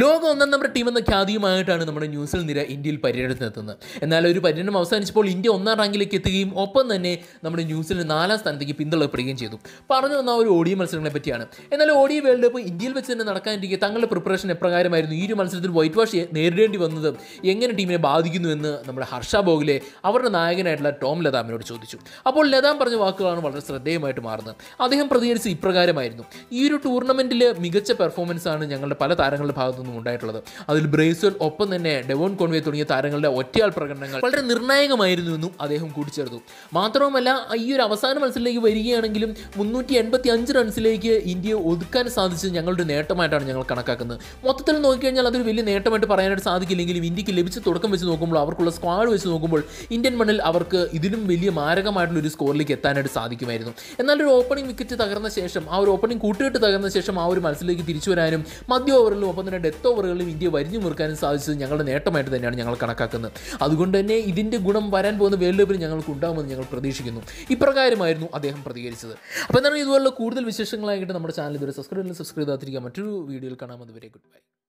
ലോകം ഒന്നാം നമ്മുടെ ടീം എന്ന ഖ്യാതിയുമായിട്ടാണ് നമ്മുടെ ന്യൂസിൽ നിര ഇന്ത്യയിൽ പര്യടനത്തിനെത്തുന്നത് എന്നാൽ ഒരു പര്യടനം അവസാനിച്ചപ്പോൾ ഇന്ത്യ ഒന്നാം റാങ്കിലേക്ക് എത്തുകയും ഒപ്പം തന്നെ നമ്മുടെ ന്യൂസിൽ നാലാം സ്ഥാനത്തേക്ക് പിന്തള്ളപ്പെടുകയും ചെയ്തു പറഞ്ഞു വന്ന ഒരു ഒ മത്സരങ്ങളെ പറ്റിയാണ് എന്നാൽ ഒ വേൾഡ് കപ്പ് ഇന്ത്യയിൽ വെച്ച് തന്നെ നടക്കാനിരിക്കെ തങ്ങളുടെ പ്രിപ്പറേഷൻ എപ്രകാരമായിരുന്നു ഈ ഒരു മത്സരത്തിൽ വൈറ്റ് വാഷ് നേരിടേണ്ടി വന്നത് എങ്ങനെ ടീമിനെ ബാധിക്കുന്നു എന്ന് നമ്മുടെ ഹർഷ ബോഗിലെ അവരുടെ നായകനായിട്ടുള്ള ടോം ലതാമിനോട് ചോദിച്ചു അപ്പോൾ ലതാം പറഞ്ഞ വാക്കുകളാണ് വളരെ ശ്രദ്ധേയമായിട്ട് മാറുന്നത് അദ്ദേഹം പ്രതികരിച്ച് ഇപ്രകാരമായിരുന്നു ഈ ഒരു ടൂർണമെൻറ്റിൽ മികച്ച ആണ് ഞങ്ങളുടെ പല താരങ്ങളുടെ ഭാഗത്തു ഭാഗത്തുനിന്നും ഉണ്ടായിട്ടുള്ളത് അതിൽ ബ്രേസ്വൽ ഒപ്പം തന്നെ ഡെവോൺ കോൺവേ തുടങ്ങിയ താരങ്ങളുടെ ഒറ്റയാൾ പ്രകടനങ്ങൾ വളരെ നിർണായകമായിരുന്നു എന്നും അദ്ദേഹം കൂട്ടിച്ചേർത്തു മാത്രവുമല്ല ഈ ഒരു അവസാന മത്സരത്തിലേക്ക് വരികയാണെങ്കിലും മുന്നൂറ്റി എൺപത്തി അഞ്ച് റൺസിലേക്ക് ഇന്ത്യയെ ഒതുക്കാൻ സാധിച്ചത് ഞങ്ങളുടെ നേട്ടമായിട്ടാണ് ഞങ്ങൾ കണക്കാക്കുന്നത് മൊത്തത്തിൽ നോക്കിക്കഴിഞ്ഞാൽ അതൊരു വലിയ നേട്ടമായിട്ട് പറയാനായിട്ട് സാധിക്കില്ലെങ്കിലും ഇന്ത്യക്ക് ലഭിച്ച തുടക്കം വെച്ച് നോക്കുമ്പോൾ അവർക്കുള്ള സ്ക്വാഡ് വെച്ച് നോക്കുമ്പോൾ ഇന്ത്യൻ മണ്ണിൽ അവർക്ക് ഇതിലും വലിയ മാരകമായിട്ടുള്ള ഒരു സ്കോറിലേക്ക് എത്താനായിട്ട് സാധിക്കുമായിരുന്നു എന്നാൽ ഒരു ഓപ്പണിംഗ് വിക്കറ്റ് തകർന്ന ശേഷം ആ ഒരു ഓപ്പണിംഗ് കൂട്ടുകെട്ട് തകർന്ന ശേഷം ആ ഒരു മത്സരത്തിലേക്ക് തിരിച്ചു വരാനും മധ്യ ഓവറിലും ഒപ്പം തന്നെ ഡെത്ത് ഓവറുകളിലും ഇന്ത്യ വരിഞ്ഞു മുറുക്കാനും സാധിച്ചത് ഞങ്ങളുടെ നേട്ടമായിട്ട് തന്നെയാണ് ഞങ്ങൾ കണക്കാക്കുന്നത് അതുകൊണ്ട് തന്നെ ഇതിൻ്റെ ഗുണം വരാൻ പോകുന്ന വേൾഡ് കപ്പിൽ ഞങ്ങൾക്ക് ഉണ്ടാകുമെന്ന് ഞങ്ങൾ പ്രതീക്ഷിക്കുന്നു ഇപ്രകാരമായിരുന്നു അദ്ദേഹം പ്രതികരിച്ചത് അപ്പോൾ എന്താണ് ഇതുപോലുള്ള കൂടുതൽ വിശേഷങ്ങളായിട്ട് നമ്മുടെ ചാനൽ ഇതുവരെ സബ്സ്ക്രൈബ് സബ്സ്ക്രൈബ് ചെയ്താതിരിക്കുക മറ്റൊരു വീഡിയോയിൽ കാണാം അതുവരെ ഗുഡ് ബൈ